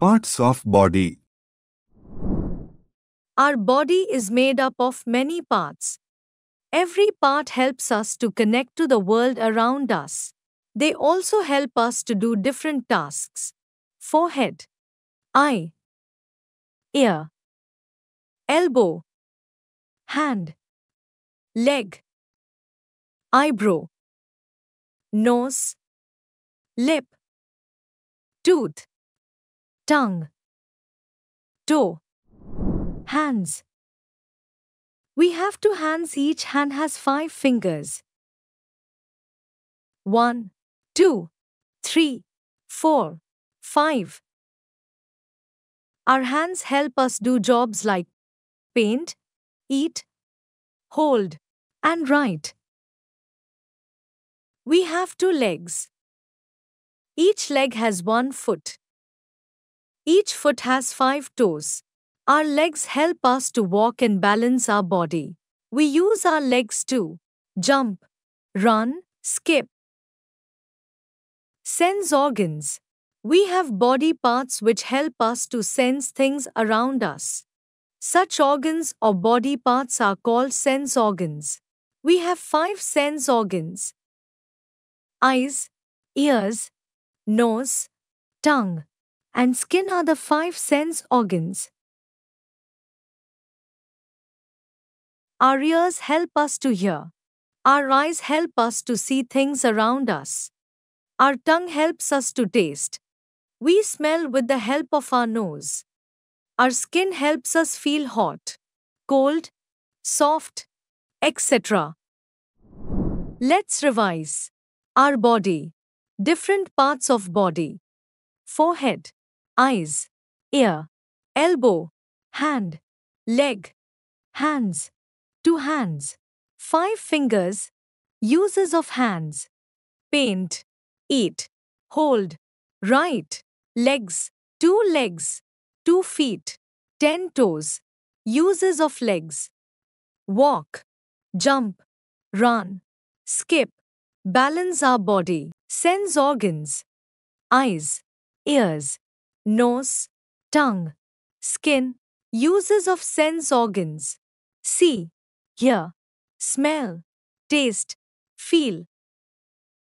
parts of body. Our body is made up of many parts. Every part helps us to connect to the world around us. They also help us to do different tasks. Forehead, eye, ear, elbow, hand, leg, eyebrow, nose, lip, tooth, tongue, toe, hands. We have two hands, each hand has five fingers. One, two, three, four, five. Our hands help us do jobs like paint, eat, hold, and write. We have two legs. Each leg has one foot. Each foot has five toes. Our legs help us to walk and balance our body. We use our legs to jump, run, skip. Sense organs. We have body parts which help us to sense things around us. Such organs or body parts are called sense organs. We have five sense organs eyes, ears, nose, tongue and skin are the five sense organs. Our ears help us to hear. Our eyes help us to see things around us. Our tongue helps us to taste. We smell with the help of our nose. Our skin helps us feel hot, cold, soft, etc. Let's revise. Our body. Different parts of body. Forehead eyes, ear, elbow, hand, leg, hands, two hands, five fingers, uses of hands, paint, eat, hold, right, legs, two legs, two feet, ten toes, uses of legs, walk, jump, run, skip, balance our body, sense organs, eyes, ears, nose, tongue, skin, uses of sense organs, see, hear, smell, taste, feel,